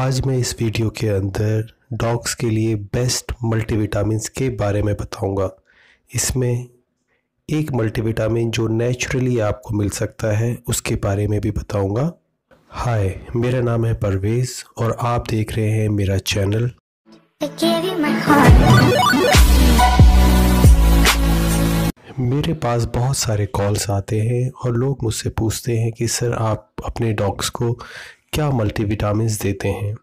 आज मैं इस वीडियो के अंदर डॉग्स के लिए बेस्ट मल्टीविटामिन के बारे में बताऊंगा। इसमें एक मल्टीविटामिन जो नेचुरली आपको मिल सकता है उसके बारे में भी बताऊंगा। हाय मेरा नाम है परवेज़ और आप देख रहे हैं मेरा चैनल मेरे पास बहुत सारे कॉल्स आते हैं और लोग मुझसे पूछते हैं कि सर आप अपने डॉग्स को क्या मल्टी विटामिन देते हैं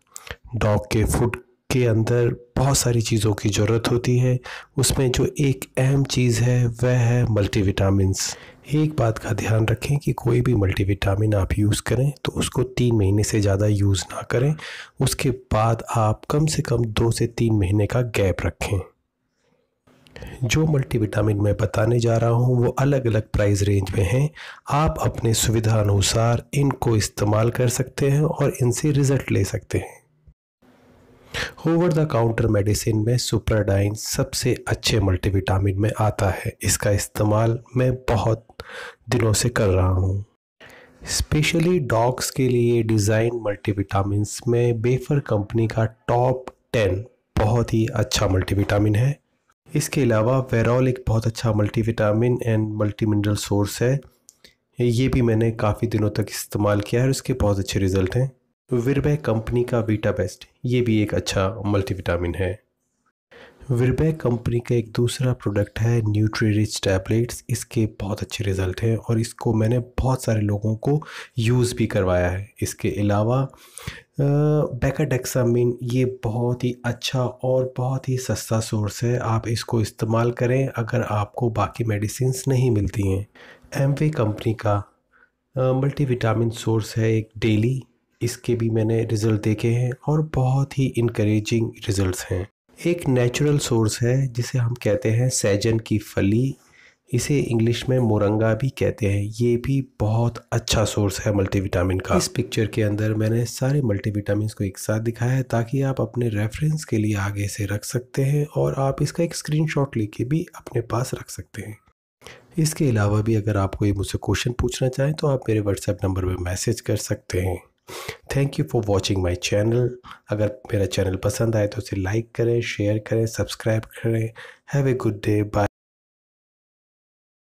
डॉग के फूड के अंदर बहुत सारी चीज़ों की ज़रूरत होती है उसमें जो एक अहम चीज़ है वह है मल्टी विटामिनस एक बात का ध्यान रखें कि कोई भी मल्टी विटामिन आप यूज़ करें तो उसको तीन महीने से ज़्यादा यूज़ ना करें उसके बाद आप कम से कम दो से तीन महीने का गैप रखें जो मल्टीविटामिन मैं बताने जा रहा हूँ वो अलग अलग प्राइस रेंज में हैं आप अपने सुविधा अनुसार इनको इस्तेमाल कर सकते हैं और इनसे रिज़ल्ट ले सकते हैं ओवर द काउंटर मेडिसिन में सुपरडाइन सबसे अच्छे मल्टीविटामिन में आता है इसका इस्तेमाल मैं बहुत दिनों से कर रहा हूँ स्पेशली डॉग्स के लिए डिज़ाइन मल्टीविटामिन में बेफर कंपनी का टॉप टेन बहुत ही अच्छा मल्टीविटामिन है इसके अलावा वेरॉल एक बहुत अच्छा multivitamin and multi mineral source है ये भी मैंने काफ़ी दिनों तक इस्तेमाल किया है और इसके बहुत अच्छे रिजल्ट हैं विरबे कंपनी का वीटा बेस्ट ये भी एक अच्छा मल्टीविटामिन है विरबैक कंपनी का एक दूसरा प्रोडक्ट है न्यूट्री रिच टैबलेट्स इसके बहुत अच्छे रिज़ल्ट हैं और इसको मैंने बहुत सारे लोगों को यूज़ भी करवाया है इसके अलावा बैकाडेक्सामिन ये बहुत ही अच्छा और बहुत ही सस्ता सोर्स है आप इसको इस्तेमाल करें अगर आपको बाकी मेडिसिन नहीं मिलती हैं एम कंपनी का मल्टी विटामिन सोर्स है एक डेली इसके भी मैंने रिज़ल्ट देखे हैं और बहुत ही इनक्रेजिंग रिज़ल्ट हैं एक नेचुरल सोर्स है जिसे हम कहते हैं सैजन की फली इसे इंग्लिश में मोरंगा भी कहते हैं ये भी बहुत अच्छा सोर्स है मल्टीविटामिन का इस पिक्चर के अंदर मैंने सारे मल्टीविटामिन को एक साथ दिखाया है ताकि आप अपने रेफरेंस के लिए आगे से रख सकते हैं और आप इसका एक स्क्रीनशॉट लेके भी अपने पास रख सकते हैं इसके अलावा भी अगर आप कोई मुझसे क्वेश्चन पूछना चाहें तो आप मेरे व्हाट्सएप नंबर पर मैसेज कर सकते हैं thank you for watching my channel अगर मेरा चैनल पसंद आए तो उसे लाइक करें शेयर करें सब्सक्राइब करें have a good day bye